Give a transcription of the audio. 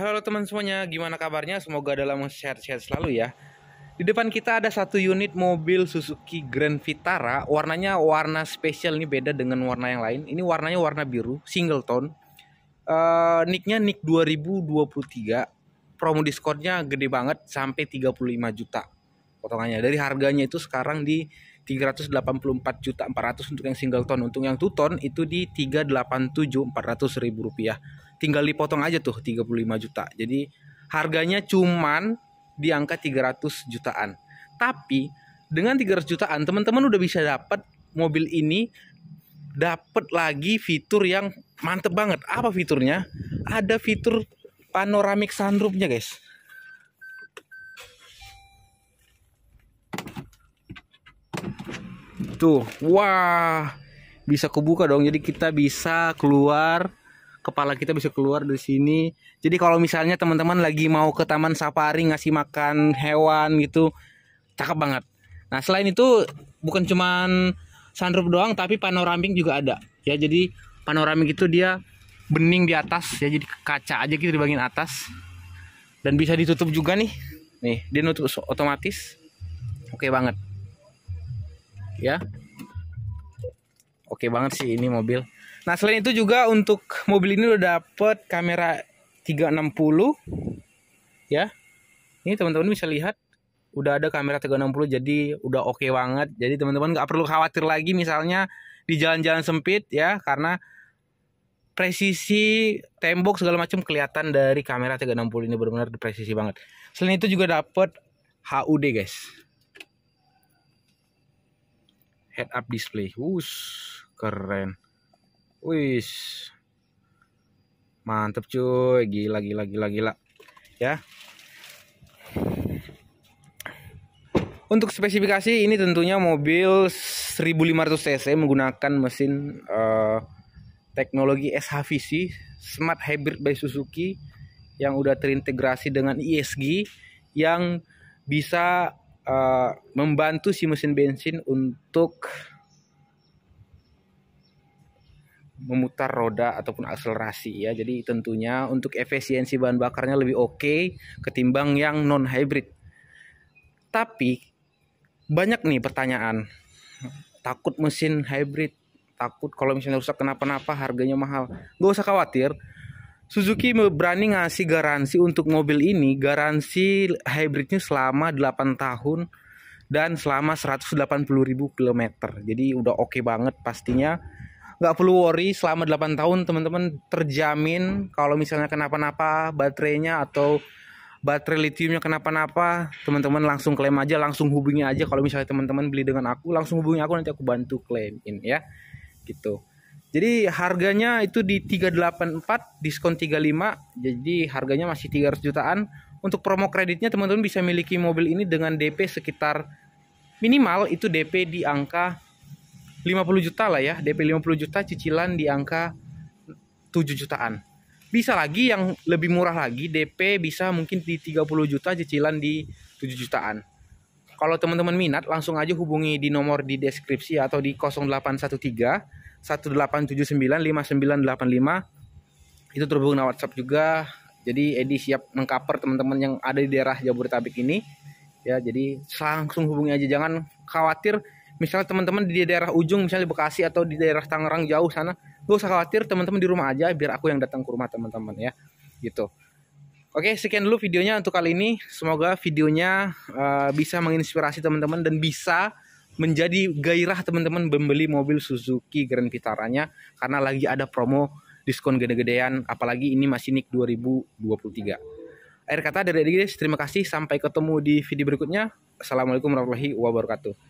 Halo teman semuanya, gimana kabarnya? Semoga dalam share share selalu ya. Di depan kita ada satu unit mobil Suzuki Grand Vitara, warnanya warna spesial ini beda dengan warna yang lain. Ini warnanya warna biru, single tone. Uh, nicknya nick 2023. Promo diskonnya gede banget sampai 35 juta potongannya. Dari harganya itu sekarang di 384 juta 400 untuk yang single tone. Untuk yang two tone itu di 387 400 ribu rupiah tinggal dipotong aja tuh 35 juta. Jadi harganya cuman di angka 300 jutaan. Tapi dengan 300 jutaan teman-teman udah bisa dapat mobil ini dapat lagi fitur yang mantep banget. Apa fiturnya? Ada fitur panoramic sunroofnya guys. Tuh, wah, bisa kebuka dong. Jadi kita bisa keluar kepala kita bisa keluar dari sini. Jadi kalau misalnya teman-teman lagi mau ke taman safari ngasih makan hewan gitu, cakep banget. Nah, selain itu bukan cuman sunroof doang tapi panoramik juga ada. Ya, jadi panoramik itu dia bening di atas ya jadi kaca aja gitu di bagian atas. Dan bisa ditutup juga nih. Nih, dia nutup otomatis. Oke okay banget. Ya oke okay banget sih ini mobil nah selain itu juga untuk mobil ini udah dapet kamera 360 ya ini teman-teman bisa lihat udah ada kamera 360 jadi udah oke okay banget jadi teman-teman gak perlu khawatir lagi misalnya di jalan-jalan sempit ya karena presisi tembok segala macam kelihatan dari kamera 360 ini benar-benar presisi banget selain itu juga dapet HUD guys head up display Wush keren wis mantep cuy gila gila gila gila ya untuk spesifikasi ini tentunya mobil 1500 cc menggunakan mesin uh, teknologi SHVC Smart Hybrid by Suzuki yang udah terintegrasi dengan esg yang bisa uh, membantu si mesin bensin untuk memutar roda ataupun akselerasi ya. Jadi tentunya untuk efisiensi bahan bakarnya lebih oke okay ketimbang yang non hybrid. Tapi banyak nih pertanyaan. Takut mesin hybrid, takut kalau misalnya rusak kenapa-napa harganya mahal. Gak usah khawatir. Suzuki berani ngasih garansi untuk mobil ini, garansi hybridnya selama 8 tahun dan selama 180.000 km. Jadi udah oke okay banget pastinya nggak perlu worry selama 8 tahun teman-teman terjamin kalau misalnya kenapa-napa baterainya atau baterai lithiumnya kenapa-napa teman-teman langsung klaim aja langsung hubungi aja kalau misalnya teman-teman beli dengan aku langsung hubungi aku nanti aku bantu klaimin ya gitu jadi harganya itu di 384 diskon 35 jadi harganya masih 300 jutaan untuk promo kreditnya teman-teman bisa miliki mobil ini dengan DP sekitar minimal itu DP di angka 50 juta lah ya, DP 50 juta cicilan di angka 7 jutaan. Bisa lagi yang lebih murah lagi, DP bisa mungkin di 30 juta cicilan di 7 jutaan. Kalau teman-teman minat langsung aja hubungi di nomor di deskripsi atau di 0813 1879 5985. Itu terhubung dengan WhatsApp juga. Jadi Edi siap mengcover teman-teman yang ada di daerah Jabodetabek ini. Ya, jadi langsung hubungi aja jangan khawatir misalnya teman-teman di daerah ujung misalnya di Bekasi atau di daerah Tangerang jauh sana gak usah khawatir teman-teman di rumah aja biar aku yang datang ke rumah teman-teman ya gitu Oke sekian dulu videonya untuk kali ini semoga videonya uh, bisa menginspirasi teman-teman dan bisa menjadi gairah teman-teman membeli mobil Suzuki Grand Vitara-nya karena lagi ada promo diskon gede-gedean apalagi ini masih NIK 2023 Air kata dari Adik terima kasih sampai ketemu di video berikutnya Assalamualaikum warahmatullahi wabarakatuh